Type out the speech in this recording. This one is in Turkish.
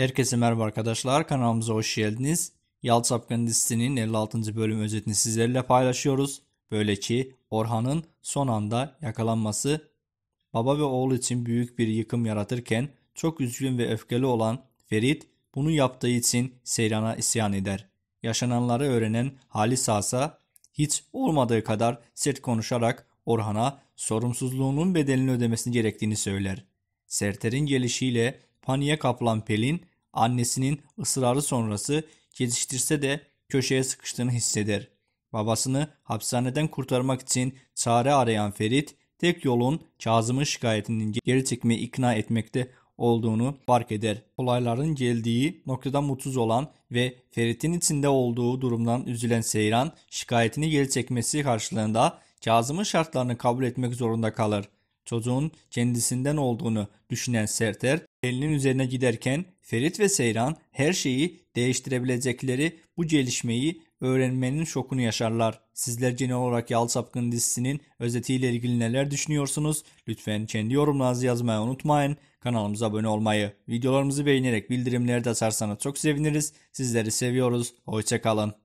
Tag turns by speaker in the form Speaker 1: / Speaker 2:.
Speaker 1: Herkese merhaba arkadaşlar kanalımıza hoş geldiniz. Yalçı Sapkın dizisinin 56. bölüm özetini sizlerle paylaşıyoruz. Böyle ki Orhan'ın son anda yakalanması baba ve oğul için büyük bir yıkım yaratırken çok üzgün ve öfkeli olan Ferit bunu yaptığı için Seyran'a isyan eder. Yaşananları öğrenen Halis Asa hiç olmadığı kadar sert konuşarak Orhan'a sorumsuzluğunun bedelini ödemesini gerektiğini söyler. Serter'in gelişiyle paniğe kapılan Pelin Annesinin ısrarı sonrası yetiştirse de köşeye sıkıştığını hisseder. Babasını hapishaneden kurtarmak için çare arayan Ferit tek yolun Kazım'ın şikayetinin geri çekmeyi ikna etmekte olduğunu fark eder. Olayların geldiği noktada mutsuz olan ve Ferit'in içinde olduğu durumdan üzülen Seyran şikayetini geri çekmesi karşılığında Kazım'ın şartlarını kabul etmek zorunda kalır. Çocuğun kendisinden olduğunu düşünen Serter Kelinin üzerine giderken Ferit ve Seyran her şeyi değiştirebilecekleri bu gelişmeyi öğrenmenin şokunu yaşarlar. Sizler genel olarak Yal Sapkın dizisinin özetiyle ilgili neler düşünüyorsunuz? Lütfen kendi yorumlarınızı yazmayı unutmayın. Kanalımıza abone olmayı, videolarımızı beğenerek bildirimleri de açarsanız çok seviniriz. Sizleri seviyoruz. Hoşçakalın.